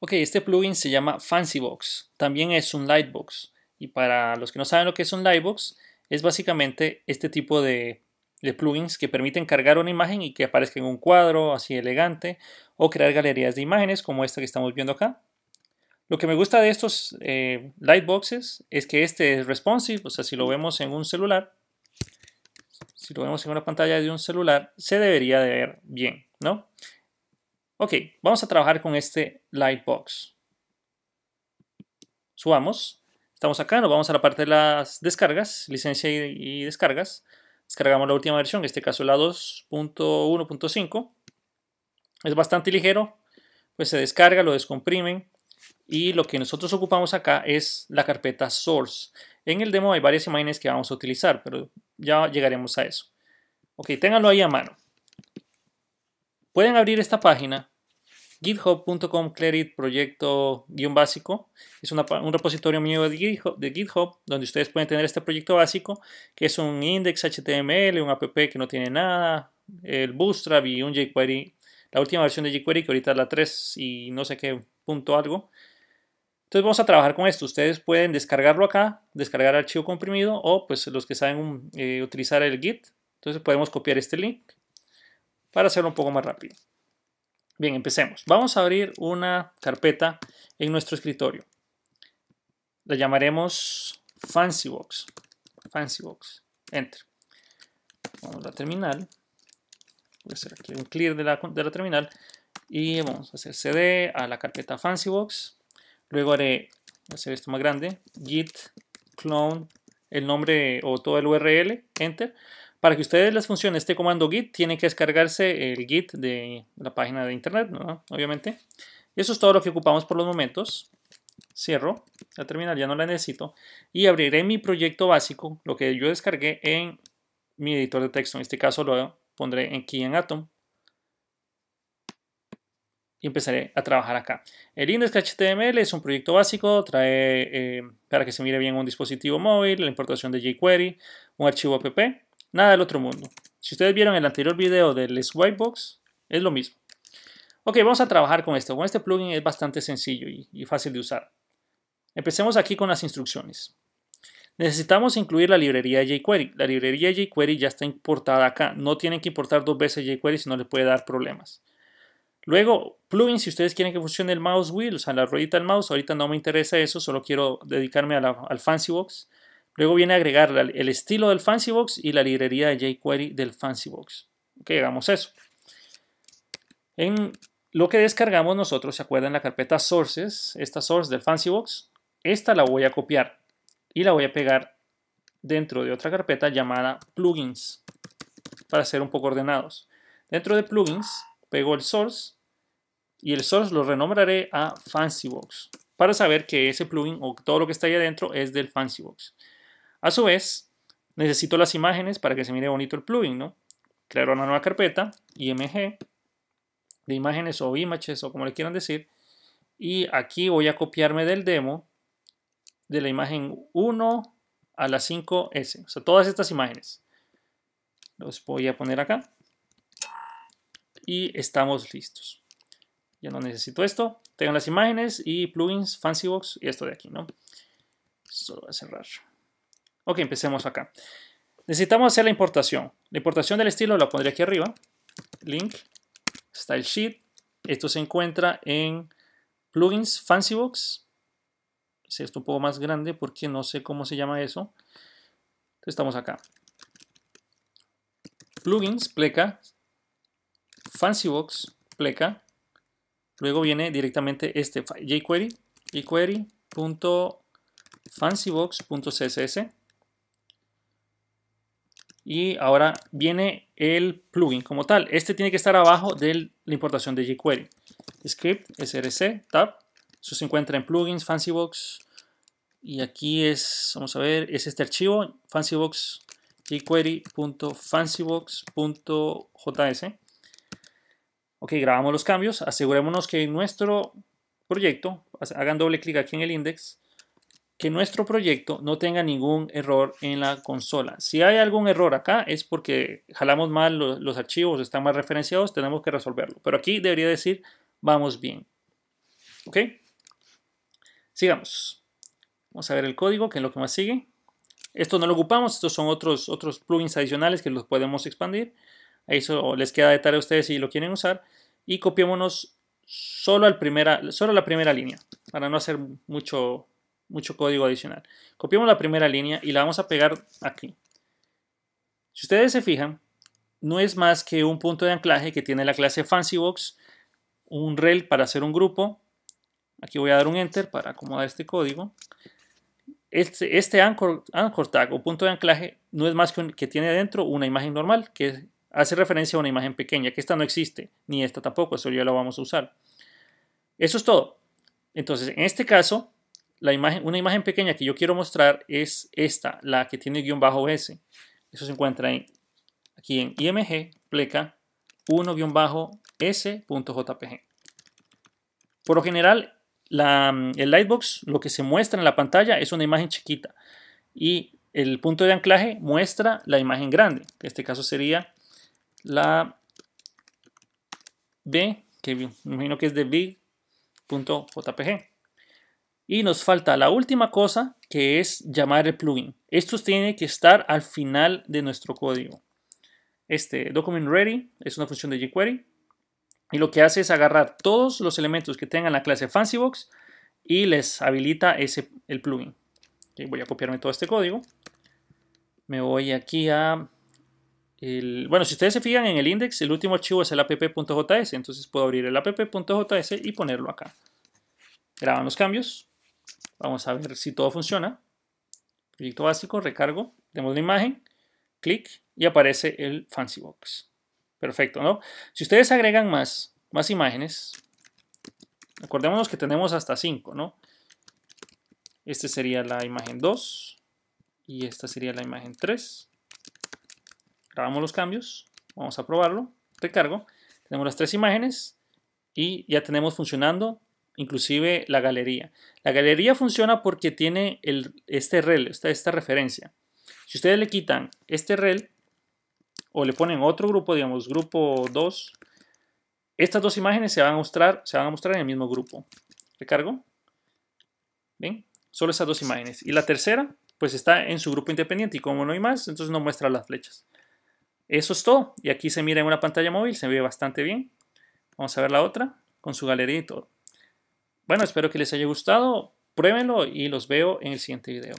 Ok, este plugin se llama Fancybox, también es un Lightbox. Y para los que no saben lo que es un Lightbox, es básicamente este tipo de, plugins que permiten cargar una imagen y que aparezca en un cuadro así elegante o crear galerías de imágenes como esta que estamos viendo acá. Lo que me gusta de estos eh, Lightboxes es que este es responsive, o sea, si lo vemos en un celular, si lo vemos en una pantalla de un celular, se debería de ver bien, ¿no? Ok, vamos a trabajar con este Lightbox. Subamos. Estamos acá, nos vamos a la parte de las descargas, licencia y, descargas. Descargamos la última versión, en este caso la 2.1.5. Es bastante ligero, pues se descarga, lo descomprimen. Y lo que nosotros ocupamos acá es la carpeta source. En el demo hay varias imágenes que vamos a utilizar, pero ya llegaremos a eso. Ok, ténganlo ahí a mano. Pueden abrir esta página github.com clerit proyecto guión básico. Es un repositorio mío de GitHub, donde ustedes pueden tener este proyecto básico, que es un index HTML, un app que no tiene nada, el bootstrap y un jQuery. La última versión de jQuery, que ahorita es la 3 y no sé qué punto algo. Entonces vamos a trabajar con esto. Ustedes pueden descargarlo acá, descargar archivo comprimido o pues los que saben eh, utilizar el Git. Entonces podemos copiar este link para hacerlo un poco más rápido. Bien, empecemos. Vamos a abrir una carpeta en nuestro escritorio. La llamaremos Fancybox. Fancybox. Enter. Vamos a la terminal. Voy a hacer aquí un clear de la, terminal. Y vamos a hacer cd a la carpeta Fancybox. Luego haré, voy a hacer esto más grande, git clone, el nombre o todo el URL, enter. Para que ustedes les funcione este comando git, tienen que descargarse el git de la página de internet, ¿no? obviamente. Y eso es todo lo que ocupamos por los momentos. Cierro la terminal, ya no la necesito. Y abriré mi proyecto básico, lo que yo descargué en mi editor de texto. En este caso lo pondré key en Atom. Y empezaré a trabajar acá. El index.html es un proyecto básico, trae eh, para que se mire bien un dispositivo móvil, la importación de jQuery, un archivo app, Nada del otro mundo. Si ustedes vieron el anterior video del Swipebox, es lo mismo. Ok, vamos a trabajar con esto. Con este plugin es bastante sencillo y, fácil de usar. Empecemos aquí con las instrucciones. Necesitamos incluir la librería jQuery. La librería jQuery ya está importada acá. No tienen que importar dos veces jQuery si no les puede dar problemas. Luego, plugin, si ustedes quieren que funcione el mouse wheel, o sea, la ruedita del mouse, ahorita no me interesa eso, solo quiero dedicarme al Fancybox. Luego viene a agregar el estilo del FancyBox y la librería de jQuery del FancyBox. Ok, hagamos eso. En lo que descargamos nosotros, ¿se acuerdan? La carpeta sources, esta source del FancyBox, esta la voy a copiar y la voy a pegar dentro de otra carpeta llamada plugins para ser un poco ordenados. Dentro de plugins pego el source y el source lo renombraré a Fancybox para saber que ese plugin o todo lo que está ahí adentro es del Fancybox. A su vez, necesito las imágenes para que se mire bonito el plugin, ¿no? Crear una nueva carpeta, img, de imágenes o images o como le quieran decir. Y aquí voy a copiarme del demo de la imagen 1 a la 5S. O sea, todas estas imágenes. Los voy a poner acá. Y estamos listos. Ya no necesito esto. Tengo las imágenes y plugins, Fancybox y esto de aquí, ¿no? Solo voy a cerrar. Ok, empecemos acá. Necesitamos hacer la importación. La importación del estilo la pondré aquí arriba. Link, Style Sheet. Esto se encuentra en Plugins, Fancybox. Si esto un poco más grande porque no sé cómo se llama eso. Entonces estamos acá. Plugins, pleca. Fancybox, pleca. Luego viene directamente este jQuery, jQuery.fancybox.css y ahora viene el plugin como tal. Este tiene que estar abajo de la importación de jQuery. Script, src, tab. Eso se encuentra en plugins, Fancybox. Y aquí es, vamos a ver, es este archivo, Fancybox, jQuery.fancybox.js. Ok, grabamos los cambios. Asegurémonos que en nuestro proyecto hagan doble clic aquí en el index que nuestro proyecto no tenga ningún error en la consola. Si hay algún error acá es porque jalamos mal los, archivos, están mal referenciados, tenemos que resolverlo. Pero aquí debería decir, vamos bien. ¿Ok? Sigamos. Vamos a ver el código, que es lo que más sigue. Esto no lo ocupamos, estos son otros, otros plugins adicionales que los podemos expandir. Eso les queda de tarea a ustedes si lo quieren usar. Y copiémonos solo, al solo la primera línea, para no hacer mucho, mucho código adicional. Copiamos la primera línea y la vamos a pegar aquí. Si ustedes se fijan, no es más que un punto de anclaje que tiene la clase FancyBox, un rel para hacer un grupo. Aquí voy a dar un enter para acomodar este código. Este, este anchor, tag o punto de anclaje no es más que, un, que tiene dentro una imagen normal que hace referencia a una imagen pequeña, que esta no existe, ni esta tampoco, eso ya lo vamos a usar. Eso es todo. Entonces, en este caso, imagen, una imagen pequeña que yo quiero mostrar es esta, la que tiene guión bajo S. Eso se encuentra aquí en IMG, pleca 1-s.jpg. Por lo general, mm, el Lightbox lo que se muestra en la pantalla es una imagen chiquita y el punto de anclaje muestra la imagen grande. En este caso sería la B, que imagino que es de big.jpg. Y nos falta la última cosa que es llamar el plugin. Esto tiene que estar al final de nuestro código. Este document ready es una función de jQuery y lo que hace es agarrar todos los elementos que tengan la clase FancyBox y les habilita ese, el plugin. voy a copiarme todo este código. Me voy aquí a... bueno, si ustedes se fijan en el index, el último archivo es el app.js, entonces puedo abrir el app.js y ponerlo acá. Graban los cambios. Vamos a ver si todo funciona. Proyecto básico, recargo, demos la imagen, clic y aparece el Fancy Box. Perfecto, ¿no? Si ustedes agregan más, más imágenes, acordémonos que tenemos hasta 5, ¿no? Esta sería la imagen 2 y esta sería la imagen 3. Grabamos los cambios, vamos a probarlo, recargo, tenemos las tres imágenes y ya tenemos funcionando inclusive la galería. La galería funciona porque tiene este rel, esta, esta referencia. Si ustedes le quitan este rel o le ponen otro grupo, digamos grupo 2, estas dos imágenes se van a mostrar, se van a mostrar en el mismo grupo. Recargo. ¿Ven? Solo esas dos imágenes. Y la tercera, pues está en su grupo independiente. Y como no hay más, entonces no muestra las flechas. Eso es todo. Y aquí se mira en una pantalla móvil, se ve bastante bien. Vamos a ver la otra con su galería y todo. Bueno, espero que les haya gustado. Pruébenlo y los veo en el siguiente video.